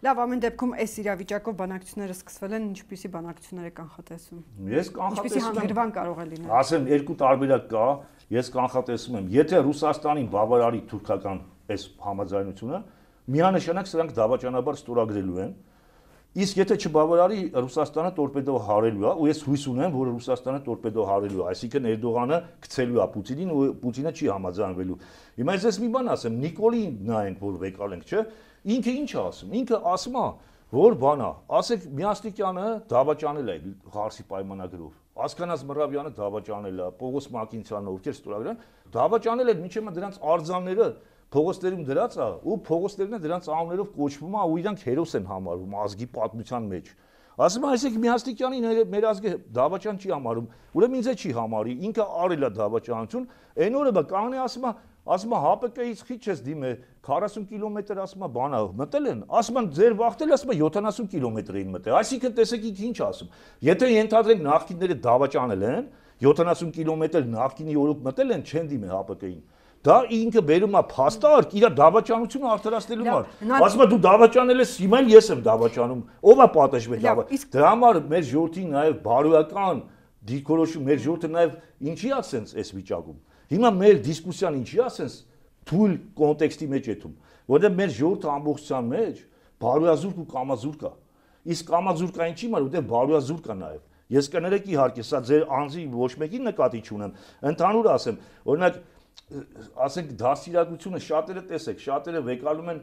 Լավ, ամեն դեպքում այս իրավիճակով բանակցությունները սկսվել են, ինչպիսի բանակցություններ է կանխատեսում։ Ես կանխատեսում եմ։ Ինչպիսի հանդիպան կարող է լինել։ Ասեմ, երկու տարբերակ կա, ես կանխատեսում եմ, եթե Ռուսաստանին բավարարի թուրքական այս համաձայնությունը, միանշանակ սրանք դավաճանաբար ստորագրելու են, Իսկ եթե չբավարարի Ռուսաստանը տորպեդո հարելու է, ու ես հույս ունեմ, որ Ռուսաստանը տորպեդո հարելու է, այսինքն Էրդողանը գցելու է Պուտինին ու Պուտինը չի համաձայնվելու։ Հիմա ես ես մի բան ասեմ, Նիկոլին նայենք, որ վեկալ ենք, չէ՞։ Ինքը ինչ ասում։ Ինքը ասում է, որ բան է, ասեք Միասնիկյանը դավաճանել է Ղարսի պայմանագրով։ Ասկանած Մռավյանը դավաճանել է, Պողոս Մակինցյանը, ովքեր ստորագրան, դավաճանել են, մինչև դրանց արձանները փողոցներում դրած է ու փողոցներն է դրանց անուններով կոչվում է ու իրանք հերոս են համարվում ազգի պատմության մեջ ասում եմ այսինքն միասնիկյանին մեր ազգը դավաճան չի համարում ուրեմն ինձ է չի համարի ինքը արել է դավաճանություն այն օրը բա կանգնի ասում է ասում է ՀՊԿ-ից քիչ ես դիմե 40 կիլոմետր ասում է բանա մտել են ասում են ձեր վախտել ասում է 70 կիլոմետր էին մտել այսինքն տեսեք ինքը ինչ ասում եթե ենթադրենք նախկինները դավաճանել են 70 կիլոմետր նախկինի օրոք մտել են չեն դիմե ՀՊԿ-ին Դա ինքը բերում է փաստարկ իր դավաճանությունը արդարացնելու համար։ Ասում է դու դավաճանել ես, հիմա ես եմ դավաճանում։ Ո՞վ է պատժվել դավաճ։ Դրա համար մեր ժողովրդի նաև բարոյական դիրքորոշի մեր ժողովուրդը նաև ինչի է ասենց այս վիճակում։ Հիմա մեր դիսկուսիան ինչի է ասենց թույլ կոնտեքստի մեջ եթում, որտեղ մեր ժողովուրդը ամբողջության մեջ բարոյազուրկ ու կամազուրկ է։ Իսկ կամազուրկային չի մար, որտեղ բարոյազուրկ է նաև։ Ես կներեք իհարկե, սա ձեր անձի ոչ մեկին նկատի չունեմ։ Ընդհանուր ասեմ, օրինակ ասենք դասիրակությունը շատերը տեսեք, շատերը վեկալում են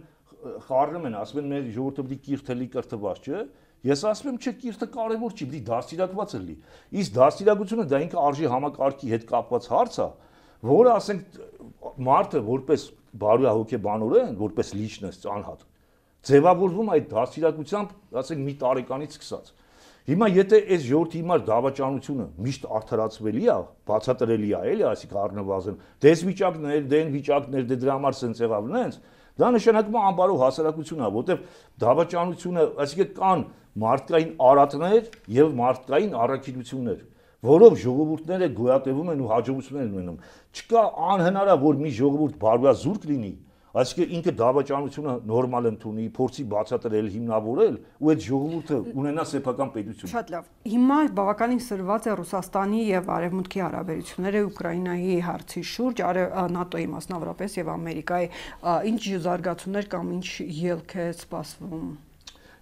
խառնում են, ասում են մեր ժողովուրդը պիտի կիրթը լի կրթված, չէ՞։ Ես ասում եմ, չէ, կիրթը կարևոր չի, պիտի դասիրակված լինի։ Իսկ դասիրակությունը դա ինքը արժի համակարգի հետ կապված հարց է, որը ասենք մարդը որպես բարույա հոգեբանորեն, որպես լիչնես անհատ ձևավորվում այդ դասիրակությամբ, ասենք մի տարեկանից սկսած։ Հիմա եթե այս ժողովրդի հիմար դավաճանությունը միշտ արդարացվելի է, բացատրելի է, էլի, այսինքն առնվազն դես վիճակներ, դեն վիճակներ, դե դրա համար սենց եղավ նենց, դա նշանակում է անբարո հասարակություն է, որտեղ դավաճանությունը, այսինքն կան մարդկային արատներ եւ մարդկային առաքինություններ որով ժողովուրդները գոյատևում են ու հաջողություններ ունենում։ Չկա անհնար է որ մի ժողովուրդ բարոյազուրկ լինի, Այսինքն ինքը դավաճանությունը նորմալ ընդունի, փորձի բացատրել, հիմնավորել ու այդ ժողովուրդը ունենա սեփական պետություն։ Շատ լավ։ Հիմա բավականին սրված է Ռուսաստանի եւ Արևմուտքի հարաբերությունները Ուկրաինայի հարցի շուրջ, ՆԱՏՕ-ի մասնավորապես եւ Ամերիկայի ինչ զարգացումներ կամ ինչ ելք է սպասվում։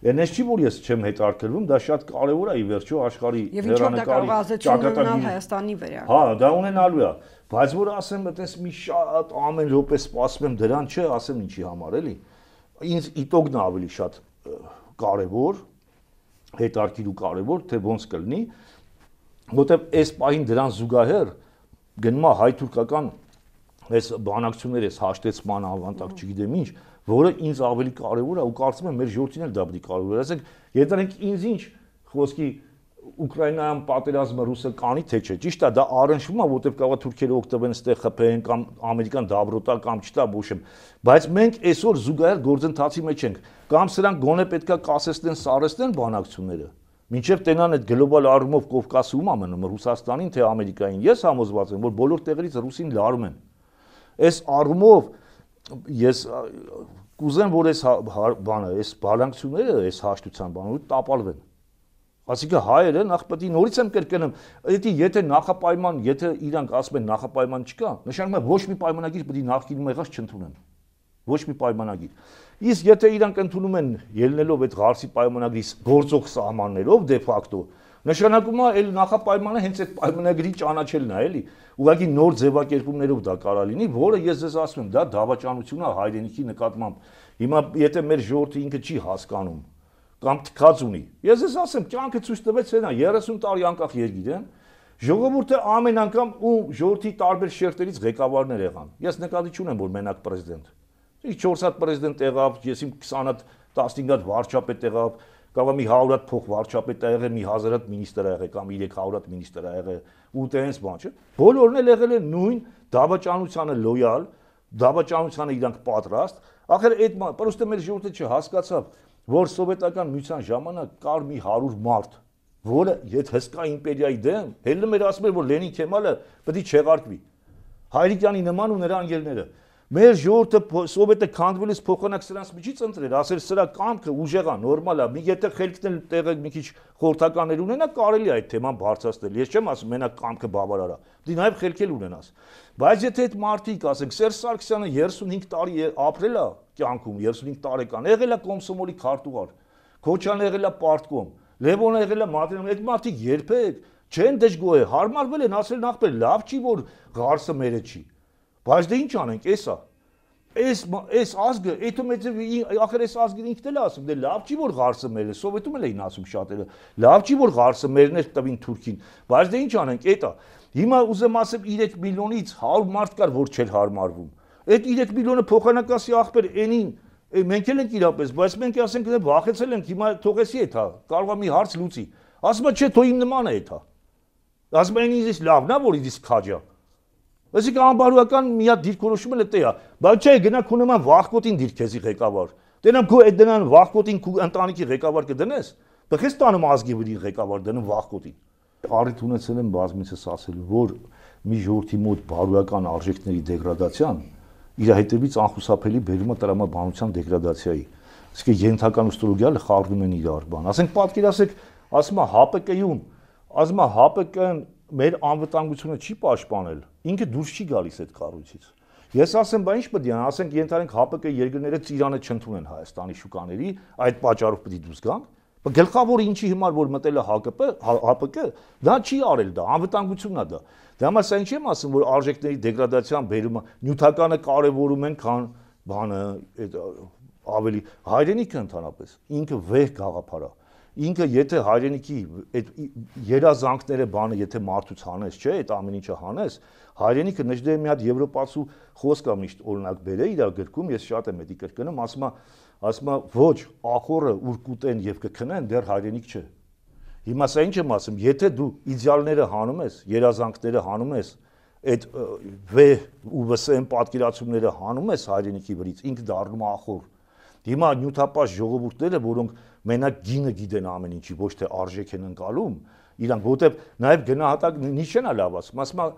Ենես չի որ ես չեմ հետարկվում, դա շատ կարևոր է ի վերջո աշխարհի հերանեկարի ճակատագրի Հայաստանի վերաբերյալ։ Հա, դա ունենալու է։ Բայց որ ասեմ, այտենց մի շատ ամեն րոպե սպասում եմ դրան, չէ, ասեմ ինչի համար էլի։ Ինձ իտոգն ավելի շատ կարևոր, հետարքիր ու կարևոր, թե ոնց կլինի, որտեվ այս պահին դրան զուգահեռ գնում է հայ-թուրքական այս բանակցությունները, այս հաշտեցման ավանդակ, չգիտեմ ինչ, որը ինձ ավելի կարևոր է ու կարծում եմ մեր ժողովրդին էլ դա պետք է կարևոր է։ Ասենք, եթե դրանք ինձ ինչ խոսքի Ուկրաինայում պատերազմը ռուսը կանի թե չէ։ Ճիշտ է, դա առնչվում է, որովհետև կարող է թուրքերը օգտվեն այդտեղ խփեն կամ ամերիկան դաբրոտա կամ չտա բոշեմ, բայց մենք այսօր զուգահեռ գործընթացի մեջ ենք։ Կամ սրանք գոնե պետքա կասեցնեն, սարեցնեն բանակցությունները։ Մինչև տենան այդ գլոբալ առումով Կովկասում ա մնում Ռուսաստանին թե Ամերիկային։ Ես համոզված եմ, որ բոլոր տեղերից ռուսին լարում են։ Այս առումով ես կուզեմ, որ այս հա- հա- բանը, այս բանակցությունները, այս հաշտության բանը տապալվեն։ Այսինքն հայերը նախ պետք է նորից եմ կրկնում, եթե եթե նախապայման, եթե իրանք ասում են նախապայման չկա, նշանակում է ոչ մի պայմանագիր պետք է նախկինում եղած չընդունեն։ Ոչ մի պայմանագիր։ Իսկ եթե իրանք ընդունում են ելնելով այդ Ղարսի պայմանագրից գործող սահմաններով դե ֆակտո, նշանակում է այլ նախապայմանը հենց այդ պայմանագրի ճանաչելն է, էլի։ Ուղղակի նոր ձևակերպումներով դա կարա լինի, որը ես ձեզ ասում եմ, դա դավաճանություն է հայրենիքի նկատմամբ։ Հիմա եթե մեր ժողովուրդը ինքը չի հասկանում, կամ թքած ունի։ Ես ես ասեմ, կյանքը ցույց տվեց հենա 30 տարի անկախ երկիր են։ Ժողովուրդը ամեն անգամ ու ժողովրդի տարբեր շերտերից ղեկավարներ եղան։ Ես նկատի չունեմ, որ մենակ պրեզիդենտ։ Իսկ 4 հատ պրեզիդենտ եղավ, ես իմ 20 հատ 15 հատ վարչապետ եղավ, կամ մի 100 հատ փող վարչապետ ա եղել, մի 1000 հատ մինիստր ա եղել, կամ 300 հատ մինիստր ա եղել, ու տենց բան չէ։ Բոլորն էլ եղել են նույն դավաճանությանը լոյալ, դավաճանությանը իրանք պատրաստ։ Ախր այդ պրոստը մեր ժողովուրդը չհասկացավ, որ սովետական միության ժամանակ կար մի 100 մարդ, որը այդ հսկա իմպերիայի դեմ հելը մեր ասում էր որ Լենին Քեմալը պետք է չեղարկվի։ Հայրիկյանի նման ու նրա անգերները։ Մեր ժողովուրդը սովետը քանդվելիս փոխանակ սրանց միջից ընտրել, ասել սրա կամքը ուժեղ է, նորմալ է։ Մի եթե խելքն էլ տեղը մի քիչ խորտականներ ունենա, կարելի է այդ թեման բարձրացնել։ Ես չեմ ասում, մենակ կամքը բավարար է։ Դի նաև խելք էլ ունենաս։ Բայց եթե այդ մարդիկ, ասենք, Սերժ Սարգսյանը 35 տարի ապրել է կյանքում, 35 տարեկան, եղել է կոմսոմոլի քարտուղար, Քոչյանը եղել է պարտկոմ, Լևոնը եղել է մատրիան, այդ մարդիկ երբեք չեն դժգոհել, հարմարվել են, ասել նախ բեր լավ չի որ ղարսը մերը չի։ Բայց դե ինչ անենք, էսա։ Էս էս ազգը, եթե մեծ ախր էս ազգին ինքն էլ ասում, դե լավ չի որ ղարսը մեր է, սովետում էլ էին ասում շատերը։ Լավ չի որ ղարսը մերն էր տվին Թուրքին, բայց դե ինչ անենք, էտա։ Հիմա ուզեմ ասեմ 3 միլիոնից 100 մարդ կար, որ չէր հարմարվում։ Այդ 3 միլիոնը փոխանակասի ախպեր այնին մենք էլ ենք իրապես, բայց մենք ասենք դե վախեցել ենք, հիմա թողեսի էթա, հա, կարողա մի հարց լուծի։ Ասում է չէ, թո իմ նման է էթա։ հա», Ասում են ինձ լավն է, որ ինձ քաջա։ Այսինքն անբարոյական մի հատ դիրքորոշում էլ է դա։ Բայց չէ գնա քո նման վախկոտին դիրքեզի ղեկավար։ Դենամ քո այդ դրան վախկոտին քո ընտանիքի ղեկավար կդնես։ Բխես տանում ազգի վրի ղեկավար դնում վախկոտին։ Առիթ ունեցել եմ բազմիցս ասել, որ մի ժողովրդի մոտ բարոյական արժեքների դեգրադացիան իր հետևից անխուսափելի բերում է տրամաբանության դեգրադացիայի։ Իսկ ենթական ուստոլոգիալը խառնում են իրար բան։ Ասենք պատկերացեք, ասում է ՀԱՊԿ-ում, ասում է ՀԱՊԿ-ն մեր անվտանգությունը չի պաշտպանել, ինքը դուրս չի գալիս այդ կառույցից։ Ես ասեմ, բա ինչ պետք է, ասենք ենթարկենք ՀԱՊԿ երկրները Իրանը չընդունեն Հայաստանի շուկաների, այդ պատճառով պետք է դուրս գանք։ Բայց գլխավորը ինչի համար որ մտել է ՀԱԿՊ, հա-, ՀԱՊԿ, դա չի արել դա, անվտանգությունն է դա։ Դա համար սա ինչի՞ եմ ասում, որ արժեքների դեգրադացիան բերումը նյութականը կարևորում են, քան բանը այդ ավելի հայրենիքը ընդհանրապես։ Ինքը վեհ գաղափար է ինքը եթե հայրենիքի այդ երազանքները բանը եթե մարդուց հանես, չէ, այդ ամեն ինչը հանես, հայրենիքը նժդե մի հատ եվրոպացու խոսքա միշտ օրինակ բերե իր գրքում, ես շատ եմ էդի կրկնում, ասում է, ասում է, ոչ, ախորը ուր կուտեն եւ կքնեն, դեռ հայրենիք չէ։ Հիմա սա ինչ եմ ասում, եթե դու իդեալները հանում ես, երազանքները հանում ես, այդ վ ու վսեն պատկերացումները հանում ես հայրենիքի վրից, ինքը դառնում է ախոր։ Հիմա նյութապաշ ժողովուրդները, որոնք մենակ գինը գիտեն ամեն ինչի, ոչ թե արժեք են ընկալում, իրանք որտեվ նաև գնահատակ նիշենա լավ ասում, ասում է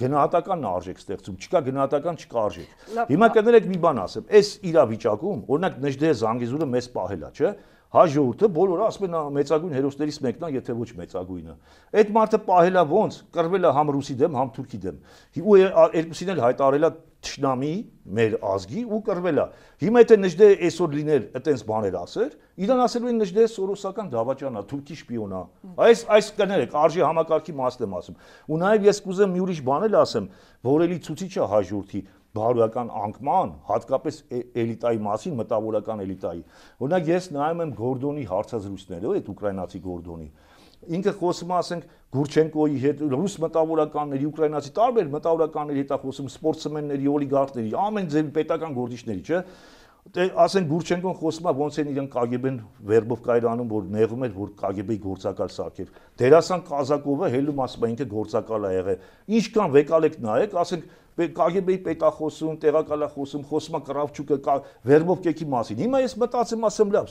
գնահատականն արժեք ստեղծում, չկա գնահատական չկա արժեք։ Հիմա կներեք մի բան ասեմ, այս իրավիճակում, օրինակ Նժդեհ Զանգեզուրը մեզ պահելա, չէ՞։ Հայ ժողովուրդը բոլորը ասում են մեծագույն հերոսներից մեկն է, եթե ոչ մեծագույնը։ Այդ մարդը պահելա ոնց, կռվելա համ ռուսի դեմ, համ թուրքի դեմ։ Ու երկուսին էլ հայտարարելա ճշնամի մեր ազգի ու կռվելա։ Հիմա եթե նժդե այսօր լիներ այտենց բաներ ասեր, իրան ասելու են նժդե սորոսական դավաճանա, թուրքի շպիոնա։ Այս այս կներեք, արժի համակարգի մասն եմ ասում։ Ու նաև ես կուզեմ մի ուրիշ բան էլ ասեմ, որ էլի ցուցիչը հաջորդի բարոյական անկման, հատկապես էլիտայի մասին, մտավորական էլիտայի։ Օրինակ ես նայում եմ Գորդոնի հարցազրույցները, այդ ուկրաինացի Գորդոնի, ինքը խոսում ասենք Գուրչենկոյի հետ, ռուս մտավորականների, ուկրաինացի տարբեր մտավորականների հետ է խոսում, սպորտսմենների, օլիգարխների, ամեն ձեր պետական գործիչների, չէ՞։ Դե ասեն Գուրչենկոն խոսում է ոնց են իրեն կագեբեն վերբով կայրանում, որ նեղում էր, որ կագեբեի գործակալ սարքեր։ Դերասան Կազակովը հելում ասում է ինքը գործակալ է եղել։ Ինչքան վեկալեք նայեք, ասենք կագեբեի պետախոսում, տեղակալախոսում, խոսում է Կրավչուկը վերբով կեքի մասին։ Հիմա ես մտածեմ ասեմ լավ,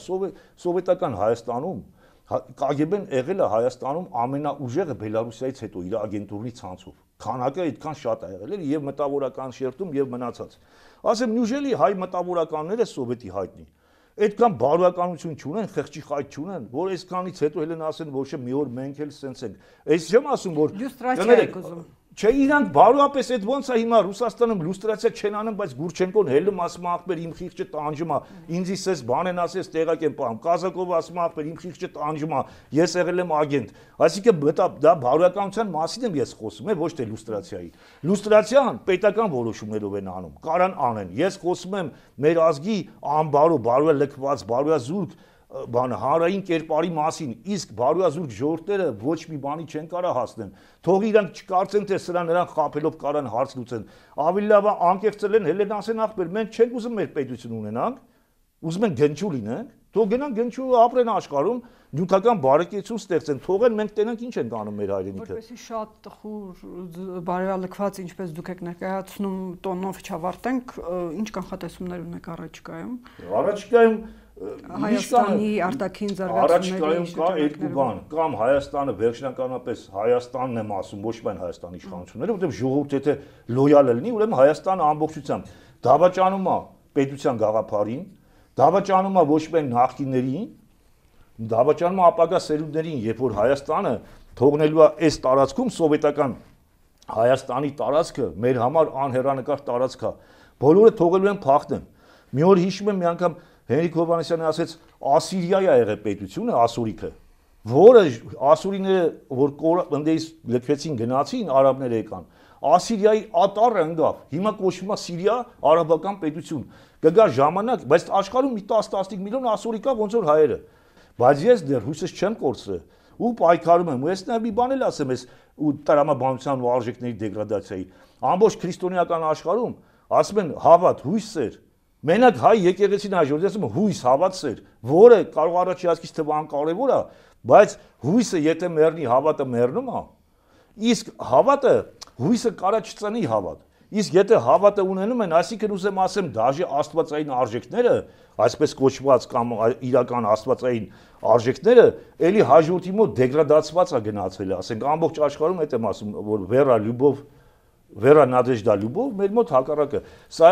սովետական Հայաստանում Հա, ԿԳԲ-ն եղել է Հայաստանում ամենաուժեղը Բելարուսիայից հետո իր ագենտուրնի ցանցով։ Քանակը այդքան շատ է եղել էր եւ մտավորական շերտում եւ մնացած։ Ասեմ, նյուժելի հայ մտավորականները սովետի հայտնի։ Այդքան բարոյականություն չունեն, խեղճի խայտ չունեն, որ այսքանից հետո հենց ասեն, որ չէ, մի օր մենք էլ սենց ենք։ Այս չեմ ասում, որ դյուստրացիա եք ուզում։ Չէ, իրանք բարոյապես այդ ոնց է հիմա Ռուսաստանում լուստրացիա չեն անում, բայց Գուրչենկոն հելում ասում է ախպեր իմ խիղճը տանջում է։ Ինձի ասես բան են ասես տեղակ են պահում։ Կազակովը ասում է ախպեր իմ խիղճը տանջում է։ Ես եղել եմ ագենտ։ Այսինքն դա դա բարոյականության մասին եմ ես խոսում, է ոչ թե լուստրացիայի։ Լուստրացիան պետական որոշումներով են անում, կարան անեն։ Ես խոսում եմ մեր ազգի անբարո, բարոյա լքված, բարոյա զուրկ բանը հանրային կերպարի մասին, իսկ բարոյազուրկ ժողովուրդները ոչ մի բանի չեն կարա հասնեն։ Թող իրանք չկարծեն, թե սրա նրանք խապելով կարան հարց լուծեն։ Ավելի լավ է անկեղծել են, հելեն ասեն ախպեր, մենք չենք ուզում մեր պետություն ունենանք, ուզում ենք գնչու լինենք, թող գնան գնչու ապրեն աշխարհում, նյութական բարեկեցություն ստեղծեն, թողեն մենք տենանք ինչ են անում մեր հայրենիքը։ Որպեսի շատ տխուր բարելավված, ինչպես դուք եք ներկայացնում, տոնով չավարտենք, ինչ կանխատեսումներ ունեք առաջկայում։ Առաջկայում Հայաստանի արտաքին զարգացումների առաջկայում կա երկու բան, կամ Հայաստանը վերջնականապես Հայաստանն եմ ասում, ոչ միայն Հայաստանի իշխանությունները, որտեղ ժողովուրդը եթե լոյալ լինի, ուրեմն Հայաստանը ամբողջությամբ դավաճանում է պետության գաղափարին, դավաճանում է ոչ միայն նախկիններին, դավաճանում է ապագա սերունդներին, երբ որ Հայաստանը թողնելու է այս տարածքում սովետական Հայաստանի տարածքը մեր համար անհեռանկար տարածք է։ Բոլորը թողելու են փախտեն։ Մի օր հիշում եմ մի անգամ Հենրիկ Հովանեսյանը ասեց Ասիրիա է եղել պետությունը, Ասուրիքը, որը Ասուրիները որ կորանդեից լքվեցին, գնացին, արաբները եկան։ Ասիրիայի ատարը ընկավ։ Հիմա կոչվում է Սիրիա արաբական պետություն։ Կգա ժամանակ, բայց աշխարհում մի 10-15 միլիոն ասուրի կա ոնց որ հայերը։ Բայց ես դեռ հույսս չեմ կորցրել ու պայքարում եմ։ Ու ես նաև մի բան էլ ասեմ, ես ու տրամաբանության ու արժեքների դեգրադացիայի։ Ամբողջ քրիստոնեական աշխարհում ասում են հավատ, հույս էր, Մենակ հայ եկեղեցին այժմ ասում հույս հավատսեր, որը կարող առաջացքից թվան կարևոր է, բայց հույսը եթե մեռնի, հավատը մեռնում է։ Իսկ հավատը հույսը կարա չծնի հավատ։ Իսկ եթե հավատը ունենում են, այսինքն ուզեմ ասեմ, դաժե աստվածային արժեքները, այսպես կոչված կամ իրական աստվածային արժեքները, ելի հաջորդի մոտ դեգրադացված է գնացել, ասենք ամբողջ աշխարհում այդ եմ ասում, որ վերա լյուբով Վերա Նադեժդա Լյուբով մեր մոտ հակառակը։ Սա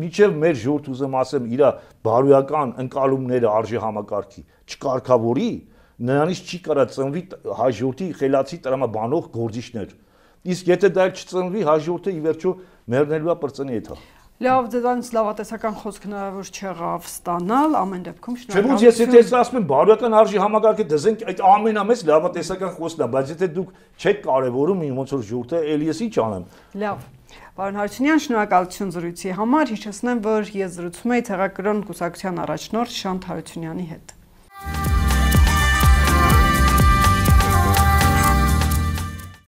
միջև մեր ժողովուրդ ուզեմ ասեմ իր բարոյական ընկալումները արժե համակարգի չկարգավորի, նրանից չի կարա ծնվի հայ ժողովրդի խելացի տրամաբանող գործիչներ։ Իսկ եթե դա չծնվի, հայ ժողովուրդը ի վերջո մեռնելու է բրծնի հետո։ Լավ, դրանց լավատեսական խոսք հնարավոր չեղավ ստանալ, ամեն դեպքում շնորհակալություն։ Չեմ ես եթե ես ասում եմ բարոյական արժի համագարկը դզենք, այդ ամենամեծ լավատեսական խոսքն է, բայց եթե դուք չեք կարևորում ոնց որ ժողովուրդը, ելի ես ի՞նչ անեմ։ Լավ։ Պարոն Հարությունյան, շնորհակալություն զրույցի համար։ Հիշեցնեմ, որ ես զրուցում եի ցեղակրոն կուսակցության առաջնորդ Շանթ Հարությունյանի հետ։ Thank you